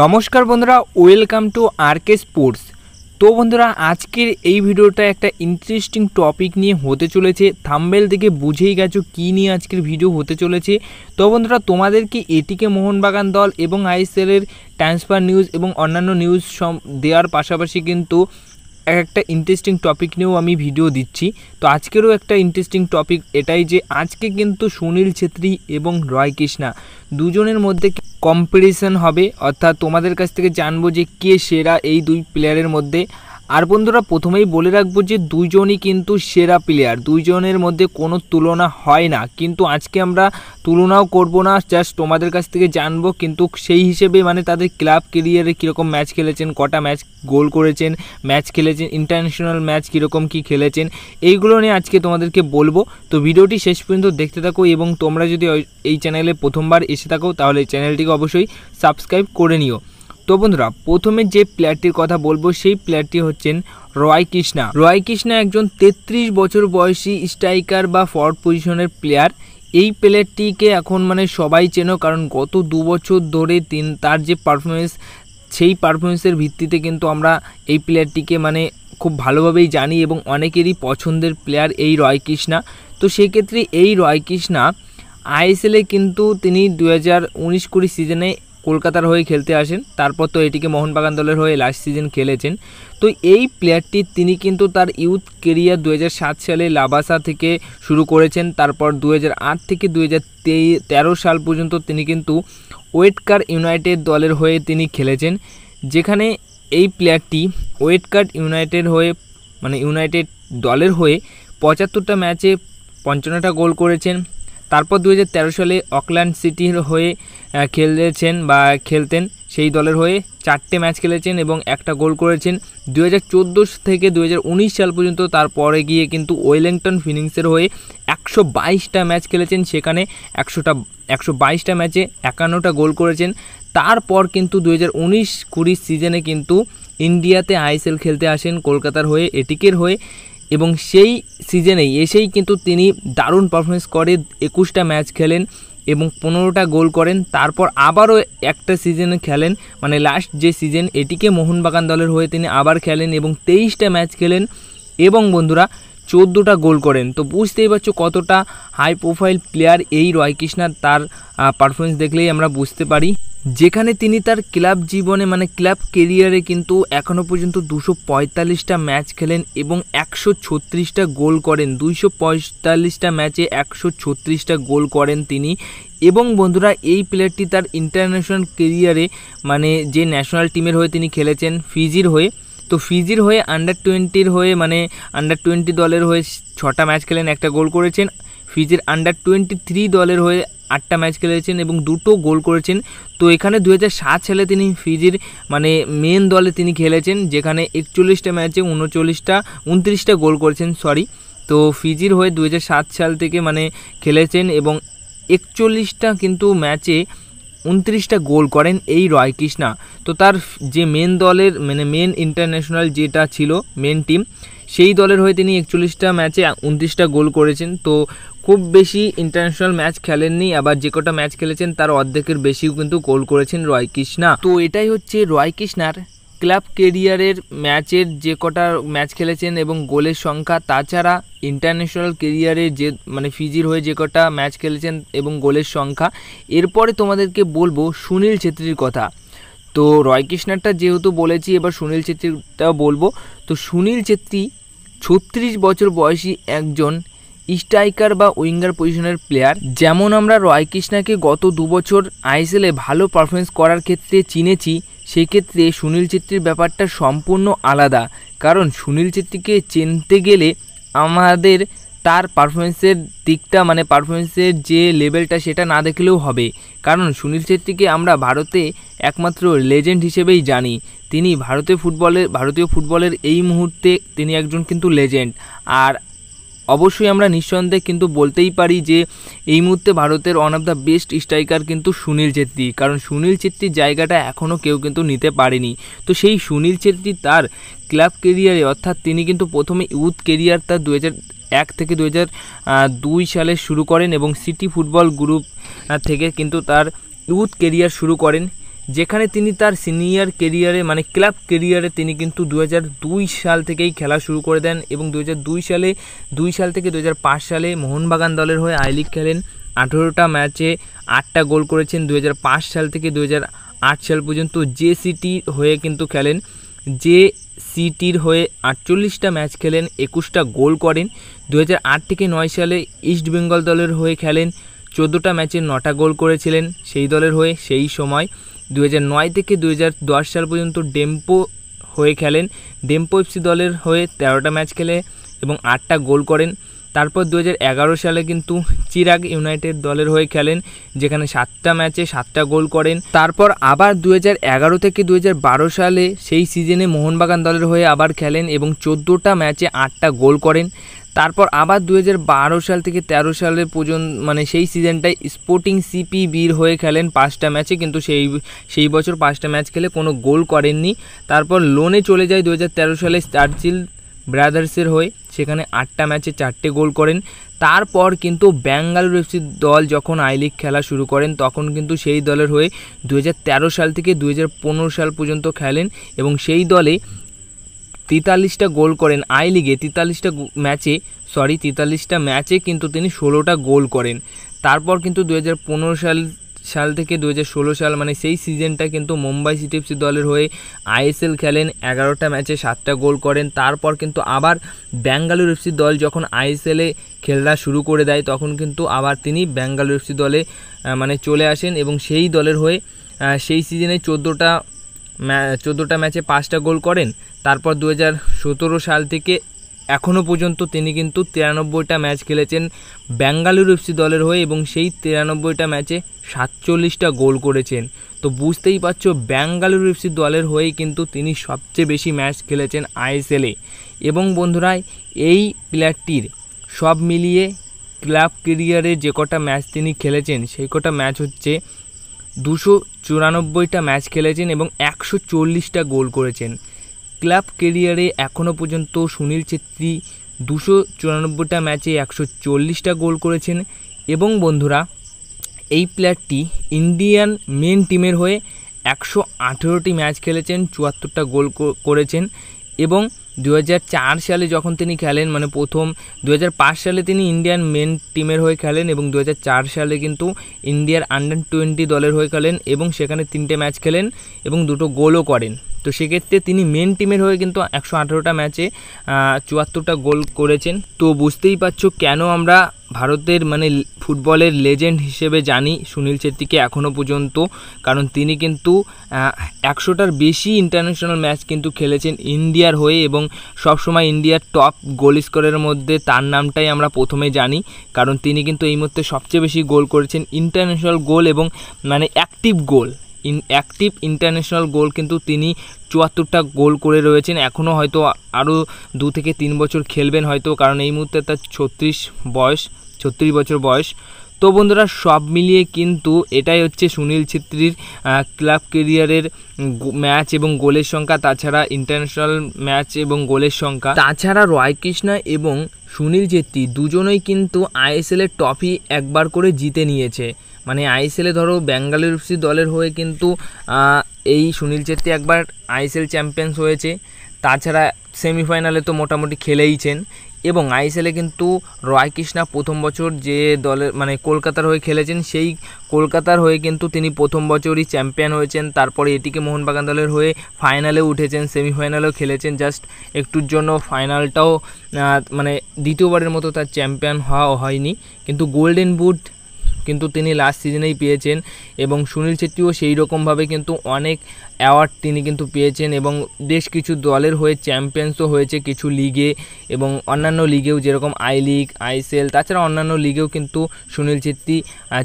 নমস্কার বন্ধুরা welcome to আরকে sports তো বন্ধুরা আজকের এই ভিডিওটা একটা ইন্টারেস্টিং টপিক নিয়ে হতে চলেছে থাম্বেল থেকে বুঝেই গেছো কী নিয়ে আজকের ভিডিও হতে চলেছে তো বন্ধুরা তোমাদেরকে এটিকে মোহনবাগান দল এবং আইএসএলের ট্রান্সফার নিউজ এবং অন্যান্য নিউজ দেওয়ার পাশাপাশি কিন্তু এক একটা ইন্টারেস্টিং টপিক নিয়েও আমি ভিডিও দিচ্ছি তো আজকেরও একটা ইন্টারেস্টিং টপিক এটাই যে আজকে কিন্তু সুনীল ছেত্রী এবং রয় কৃষ্ণা দুজনের মধ্যে কম্পিটিশন হবে অর্থাৎ তোমাদের কাছ থেকে জানবো যে কে সেরা এই দুই প্লেয়ারের মধ্যে আর বন্ধুরা প্রথমেই বলে রাখবো যে দুইজনই কিন্তু সেরা প্লেয়ার দুইজনের মধ্যে কোনো তুলনা হয় না কিন্তু আজকে আমরা তুলনাও করব না জাস্ট তোমাদের কাছ থেকে জানবো কিন্তু সেই হিসেবে মানে তাদের ক্লাব কেরিয়ারে কীরকম ম্যাচ খেলেছেন কটা ম্যাচ গোল করেছেন ম্যাচ খেলেছেন ইন্টারন্যাশনাল ম্যাচ কীরকম কি খেলেছেন এইগুলো নিয়ে আজকে তোমাদেরকে বলবো তো ভিডিওটি শেষ পর্যন্ত দেখতে থাকো এবং তোমরা যদি এই চ্যানেলে প্রথমবার এসে থাকো তাহলে চ্যানেলটিকে অবশ্যই সাবস্ক্রাইব করে নিও তো বন্ধুরা প্রথমে যে প্লেয়ারটির কথা বলবো সেই প্লেয়ারটি হচ্ছেন রয় কৃষ্ণা রয় কৃষ্ণা একজন ৩৩ বছর বয়সী স্ট্রাইকার বা ফর্ড পজিশনের প্লেয়ার এই প্লেয়ারটিকে এখন মানে সবাই চেনো কারণ গত দু বছর ধরে তিন তার যে পারফরমেন্স সেই পারফরমেন্সের ভিত্তিতে কিন্তু আমরা এই প্লেয়ারটিকে মানে খুব ভালোভাবেই জানি এবং অনেকেরই পছন্দের প্লেয়ার এই রয় কৃষ্ণা তো সেক্ষেত্রে এই রয় কৃষ্ণা আইএসএলে কিন্তু তিনি দু হাজার উনিশ কুড়ি সিজনে কলকাতার হয়ে খেলতে আসেন তারপর তো এটিকে মোহনবাগান দলের হয়ে লাস্ট সিজন খেলেছেন তো এই প্লেয়ারটি তিনি কিন্তু তার ইউথ কেরিয়ার দু সালে লাবাসা থেকে শুরু করেছেন তারপর দু থেকে দু তেরো সাল পর্যন্ত তিনি কিন্তু ওয়েটকার ইউনাইটেড দলের হয়ে তিনি খেলেছেন যেখানে এই প্লেয়ারটি ওয়েটকার ইউনাইটেড হয়ে মানে ইউনাইটেড দলের হয়ে পঁচাত্তরটা ম্যাচে পঞ্চান্নটা গোল করেছেন তারপর দু সালে অকল্যান্ড সিটির হয়ে খেলেছেন বা খেলতেন সেই দলের হয়ে চারটে ম্যাচ খেলেছেন এবং একটা গোল করেছেন দু থেকে দু সাল পর্যন্ত তারপরে গিয়ে কিন্তু ওয়েলিংটন ফিনিংসের হয়ে একশো বাইশটা ম্যাচ খেলেছেন সেখানে একশোটা একশো বাইশটা ম্যাচে একান্নটা গোল করেছেন তারপর কিন্তু দু হাজার উনিশ কুড়ির সিজনে কিন্তু ইন্ডিয়াতে আইএসএল খেলতে আসেন কলকাতার হয়ে এটিকের হয়ে এবং সেই সিজনেই এসেই কিন্তু তিনি দারুণ পারফরমেন্স করে একুশটা ম্যাচ খেলেন এবং পনেরোটা গোল করেন তারপর আবারও একটা সিজনে খেলেন মানে লাস্ট যে সিজন এটিকে মোহনবাগান দলের হয়ে তিনি আবার খেলেন এবং তেইশটা ম্যাচ খেলেন এবং বন্ধুরা চোদ্দোটা গোল করেন তো বুঝতেই পারছো কতটা হাই প্রোফাইল প্লেয়ার এই রয় কৃষ্ণার তার পারফরমেন্স দেখলেই আমরা বুঝতে পারি যেখানে তিনি তার ক্লাব জীবনে মানে ক্লাব কেরিয়ারে কিন্তু এখনও পর্যন্ত দুশো পঁয়তাল্লিশটা ম্যাচ খেলেন এবং একশো ছত্রিশটা গোল করেন দুইশো পঁয়তাল্লিশটা ম্যাচে একশো ছত্রিশটা গোল করেন তিনি এবং বন্ধুরা এই প্লেয়ারটি তার ইন্টারন্যাশনাল কেরিয়ারে মানে যে ন্যাশনাল টিমের হয়ে তিনি খেলেছেন ফিজির হয়ে তো ফিজির হয়ে আন্ডার টোয়েন্টির হয়ে মানে আন্ডার টোয়েন্টি দলের হয়ে ছটা ম্যাচ খেলেন একটা গোল করেছেন ফিজির আন্ডার টোয়েন্টি থ্রি দলের হয়ে আটটা ম্যাচ খেলেছেন এবং দুটো গোল করেছেন তো এখানে দু সালে তিনি ফিজির মানে মেন দলে তিনি খেলেছেন যেখানে একচল্লিশটা ম্যাচে উনচল্লিশটা উনত্রিশটা গোল করেছেন সরি তো ফিজির হয়ে দু সাল থেকে মানে খেলেছেন এবং একচল্লিশটা কিন্তু ম্যাচে উনত্রিশটা গোল করেন এই রয় কৃষ্ণা তো তার যে মেন দলের মানে মেন ইন্টারন্যাশনাল যেটা ছিল মেন টিম সেই দলের হয়ে তিনি একচল্লিশটা ম্যাচে উনত্রিশটা গোল করেছেন তো খুব বেশি ইন্টারন্যাশনাল ম্যাচ খেলেননি আবার যে কটা ম্যাচ খেলেছেন তার অর্ধেকের বেশিও কিন্তু গোল করেছেন রয় কৃষ্ণা তো এটাই হচ্ছে রয় কৃষ্ণার ক্লাব কেরিয়ারের ম্যাচের যে কটা ম্যাচ খেলেছেন এবং গোলের সংখ্যা তাছাড়া ইন্টারন্যাশনাল কেরিয়ারে যে মানে ফিজির হয়ে যে কটা ম্যাচ খেলেছেন এবং গোলের সংখ্যা এরপরে তোমাদেরকে বলবো সুনীল ছেত্রীর কথা তো রয় কৃষ্ণারটা যেহেতু বলেছি এবার সুনীল ছেত্রীটা বলবো তো সুনীল ছেত্রী ছত্রিশ বছর বয়সী একজন স্ট্রাইকার বা উইঙ্গার পজিশনের প্লেয়ার যেমন আমরা রয় কৃষ্ণাকে গত দুবছর আইএসএলে ভালো পারফরমেন্স করার ক্ষেত্রে চিনেছি সেক্ষেত্রে সুনীল ছেত্রীর ব্যাপারটা সম্পূর্ণ আলাদা কারণ সুনীল ছেত্রীকে চিনতে গেলে আমাদের তার পারফরমেন্সের দিকটা মানে পারফরমেন্সের যে লেভেলটা সেটা না দেখলেও হবে কারণ সুনীল ছেত্রীকে আমরা ভারতে একমাত্র লেজেন্ড হিসেবেই জানি তিনি ভারতীয় ফুটবলের ভারতীয় ফুটবলের এই মুহূর্তে তিনি একজন কিন্তু লেজেন্ড আর অবশ্যই আমরা নিঃসন্দেহে কিন্তু বলতেই পারি যে এই মুহূর্তে ভারতের one of the best striker কিন্তু সুনীল ছেত্রী কারণ সুনীল ছেত্রীর জায়গাটা এখনও কেউ কিন্তু নিতে পারেনি তো সেই সুনীল ছেত্রী তার ক্লাব কেরিয়ারে অর্থাৎ তিনি কিন্তু প্রথমে ইউথ কেরিয়ার তার দু এক থেকে দু দুই সালে শুরু করেন এবং সিটি ফুটবল গ্রুপ থেকে কিন্তু তার ইউথ কেরিয়ার শুরু করেন যেখানে তিনি তার সিনিয়র কেরিয়ারে মানে ক্লাব কেরিয়ারে তিনি কিন্তু দু দুই সাল থেকেই খেলা শুরু করে দেন এবং দু দুই সালে দুই সাল থেকে দু সালে মোহনবাগান দলের হয়ে আই লিগ খেলেন আঠেরোটা ম্যাচে আটটা গোল করেছেন দু সাল থেকে দু সাল পর্যন্ত জে সিটির হয়ে কিন্তু খেলেন যে সিটির হয়ে আটচল্লিশটা ম্যাচ খেলেন একুশটা গোল করেন দু থেকে নয় সালে ইস্ট বেঙ্গল দলের হয়ে খেলেন চোদ্দোটা ম্যাচে নটা গোল করেছিলেন সেই দলের হয়ে সেই সময় দু থেকে দু সাল পর্যন্ত ডেম্পো হয়ে খেলেন ডেম্পো এফসি দলের হয়ে তেরোটা ম্যাচ খেলে এবং আটটা গোল করেন তারপর দু সালে কিন্তু চিরাগ ইউনাইটেড দলের হয়ে খেলেন যেখানে সাতটা ম্যাচে সাতটা গোল করেন তারপর আবার দু থেকে দু সালে সেই সিজনে মোহনবাগান দলের হয়ে আবার খেলেন এবং চোদ্দোটা ম্যাচে আটটা গোল করেন তারপর আবার দু সাল থেকে ১৩ সালের পর্যন্ত মানে সেই সিজনটায় স্পোর্টিং সিপি বীর হয়ে খেলেন পাঁচটা ম্যাচে কিন্তু সেই সেই বছর পাঁচটা ম্যাচ খেলে কোনো গোল করেননি তারপর লোনে চলে যায় দু হাজার সালে স্টারচিল ব্রাদার্সের হয়ে সেখানে আটটা ম্যাচে চারটে গোল করেন তারপর কিন্তু বেঙ্গাল রেফসির দল যখন আই লিগ খেলা শুরু করেন তখন কিন্তু সেই দলের হয়ে দু সাল থেকে দু সাল পর্যন্ত খেলেন এবং সেই দলে তেতাল্লিশটা গোল করেন আই লিগে তেতাল্লিশটা ম্যাচে সরি তেতাল্লিশটা ম্যাচে কিন্তু তিনি ষোলোটা গোল করেন তারপর কিন্তু দু সাল সাল থেকে দু সাল মানে সেই সিজনটা কিন্তু মুম্বাই সিটিএফসি দলের হয়ে আইএসএল খেলেন এগারোটা ম্যাচে সাতটা গোল করেন তারপর কিন্তু আবার ব্যাঙ্গালোর এফসি দল যখন আইএসএলে খেলা শুরু করে দেয় তখন কিন্তু আবার তিনি ব্যাঙ্গালোর এফসি দলে মানে চলে আসেন এবং সেই দলের হয়ে সেই সিজনে চোদ্দোটা চোদ্দোটা ম্যাচে পাঁচটা গোল করেন তারপর দু সাল থেকে এখনও পর্যন্ত তিনি কিন্তু তিরানব্বইটা ম্যাচ খেলেছেন বেঙ্গালুরু এফসি দলের হয়ে এবং সেই তিরানব্বইটা ম্যাচে সাতচল্লিশটা গোল করেছেন তো বুঝতেই পারছ বেঙ্গালুরু এফসি দলের হয়েই কিন্তু তিনি সবচেয়ে বেশি ম্যাচ খেলেছেন আইএসএলে এবং বন্ধুরা এই প্লেয়ারটির সব মিলিয়ে ক্লাব কেরিয়ারে যে কটা ম্যাচ তিনি খেলেছেন সেই কটা ম্যাচ হচ্ছে দুশো চুরানব্বইটা ম্যাচ খেলেছেন এবং একশো চল্লিশটা গোল করেছেন ক্লাব কেরিয়ারে এখনও পর্যন্ত সুনীল ছেত্রী দুশো চুরানব্বইটা ম্যাচে একশো চল্লিশটা গোল করেছেন এবং বন্ধুরা এই প্লেয়ারটি ইন্ডিয়ান মেন টিমের হয়ে একশো আঠেরোটি ম্যাচ খেলেছেন চুয়াত্তরটা গোল করেছেন এবং দু সালে যখন তিনি খেলেন মানে প্রথম দু সালে তিনি ইন্ডিয়ান মেন টিমের হয়ে খেলেন এবং দু সালে কিন্তু ইন্ডিয়ার আন্ডার টোয়েন্টি দলের হয়ে খেলেন এবং সেখানে তিনটে ম্যাচ খেলেন এবং দুটো গোলও করেন তো সেক্ষেত্রে তিনি মেন টিমের হয়ে কিন্তু একশো আঠেরোটা ম্যাচে চুয়াত্তরটা গোল করেছেন তো বুঝতেই পারছো কেন আমরা ভারতের মানে ফুটবলের লেজেন্ড হিসেবে জানি সুনীল ছেত্রীকে এখনও পর্যন্ত কারণ তিনি কিন্তু একশোটার বেশি ইন্টারন্যাশনাল ম্যাচ কিন্তু খেলেছেন ইন্ডিয়ার হয়ে এবং সবসময় ইন্ডিয়ার টপ গোল স্কোরের মধ্যে তার নামটাই আমরা প্রথমে জানি কারণ তিনি কিন্তু এই মুহূর্তে সবচেয়ে বেশি গোল করেছেন ইন্টারন্যাশনাল গোল এবং মানে active goal in active international goal কিন্তু তিনি চুয়াত্তরটা গোল করে রয়েছেন এখনও হয়তো আরও দু থেকে তিন বছর খেলবেন হয়তো কারণ এই মুহূর্তে তার ছত্রিশ বয়স ছত্রিশ বছর বয়স তো বন্ধুরা সব মিলিয়ে কিন্তু এটাই হচ্ছে সুনীল ছেত্রীর ক্লাব কেরিয়ারের ম্যাচ এবং গোলের সংখ্যা তাছাড়া ইন্টারন্যাশনাল ম্যাচ এবং গোলের সংখ্যা তাছাড়া রয় কৃষ্ণা এবং সুনীল ছেত্রী দুজনেই কিন্তু আইএসএলের ট্রফি একবার করে জিতে নিয়েছে মানে আইএসএলে ধরো বেঙ্গালুরু এফসি দলের হয়ে কিন্তু এই সুনীল ছেত্রী একবার আইএসএল চ্যাম্পিয়ন্স হয়েছে তাছাড়া সেমিফাইনালে তো মোটামুটি খেলেইছেন এবং আইএসএলে কিন্তু রয় কৃষ্ণা প্রথম বছর যে দলের মানে কলকাতার হয়ে খেলেছেন সেই কলকাতার হয়ে কিন্তু তিনি প্রথম বছরই চ্যাম্পিয়ন হয়েছেন তারপরে এটিকে মোহনবাগান দলের হয়ে ফাইনালে উঠেছেন সেমিফাইনালেও খেলেছেন জাস্ট একটুর জন্য ফাইনালটাও মানে দ্বিতীয়বারের মতো তার চ্যাম্পিয়ন হওয়া হয়নি কিন্তু গোল্ডেন বুট কিন্তু তিনি লাস্ট সিজনেই পেয়েছেন এবং সুনীল ছেত্রীও সেই রকমভাবে কিন্তু অনেক অ্যাওয়ার্ড তিনি কিন্তু পেয়েছেন এবং বেশ কিছু দলের হয়ে চ্যাম্পিয়ন্সও হয়েছে কিছু লিগে এবং অন্যান্য লিগেও যেরকম আই লিগ আইসিএল তাছাড়া অন্যান্য লিগেও কিন্তু সুনীল ছেত্রী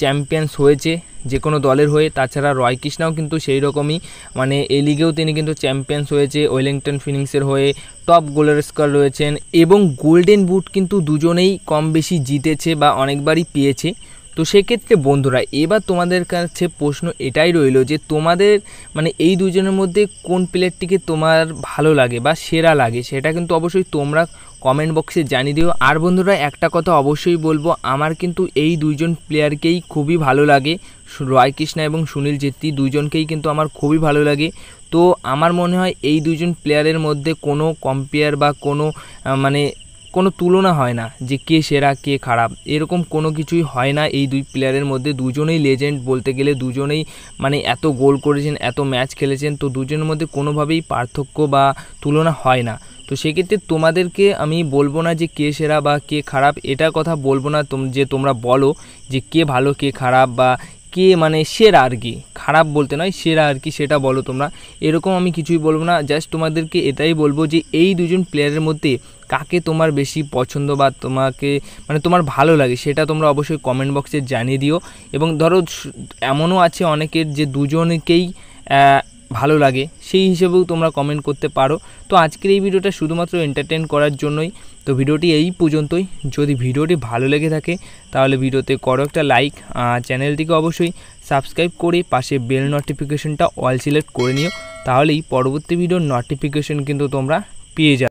চ্যাম্পিয়ন্স হয়েছে যে কোনো দলের হয়ে তাছাড়া রয় কৃষ্ণাও কিন্তু সেই রকমই মানে এই লিগেও তিনি কিন্তু চ্যাম্পিয়ন্স হয়েছে ওয়েলিংটন ফিনিংসের হয়ে টপ গোলের স্কোয়ার রয়েছেন এবং গোল্ডেন বুট কিন্তু দুজনেই কম বেশি জিতেছে বা অনেকবারই পেয়েছে তো সেক্ষেত্রে বন্ধুরা এবার তোমাদের কাছে প্রশ্ন এটাই রইল যে তোমাদের মানে এই দুজনের মধ্যে কোন প্লেয়ারটিকে তোমার ভালো লাগে বা সেরা লাগে সেটা কিন্তু অবশ্যই তোমরা কমেন্ট বক্সে জানিয়ে দিও আর বন্ধুরা একটা কথা অবশ্যই বলবো আমার কিন্তু এই দুইজন প্লেয়ারকেই খুবই ভালো লাগে রয় কৃষ্ণা এবং সুনীল জেত্রি দুজনকেই কিন্তু আমার খুবই ভালো লাগে তো আমার মনে হয় এই দুজন প্লেয়ারের মধ্যে কোনো কম্পেয়ার বা কোনো মানে কোনো তুলনা হয় না যে কে সেরা কে খারাপ এরকম কোনো কিছুই হয় না এই দুই প্লেয়ারের মধ্যে দুজনেই লেজেন্ড বলতে গেলে দুজনেই মানে এত গোল করেছেন এত ম্যাচ খেলেছেন তো দুজনের মধ্যে কোনোভাবেই পার্থক্য বা তুলনা হয় না তো সেক্ষেত্রে তোমাদেরকে আমি বলবো না যে কে সেরা বা কে খারাপ এটা কথা বলবো না তোম যে তোমরা বলো যে কে ভালো কে খারাপ বা কে মানে সেরা আর কি খারাপ বলতে নয় সেরা আর কি সেটা বলো তোমরা এরকম আমি কিছুই বলবো না জাস্ট তোমাদেরকে এটাই বলবো যে এই দুজন প্লেয়ারের মধ্যে কাকে তোমার বেশি পছন্দ বা তোমাকে মানে তোমার ভালো লাগে সেটা তোমরা অবশ্যই কমেন্ট বক্সে জানিয়ে দিও এবং ধরো এমনও আছে অনেকের যে দুজনকেই ভালো লাগে সেই হিসেবেও তোমরা কমেন্ট করতে পারো তো আজকের এই ভিডিওটা শুধুমাত্র এন্টারটেন করার জন্যই তো ভিডিওটি এই পর্যন্তই যদি ভিডিওটি ভালো লেগে থাকে তাহলে ভিডিওতে করো একটা লাইক চ্যানেলটিকে অবশ্যই সাবস্ক্রাইব করে পাশে বেল নোটিফিকেশনটা অল সিলেক্ট করে নিও তাহলেই পরবর্তী ভিডিওর নোটিফিকেশন কিন্তু তোমরা পেয়ে যাবে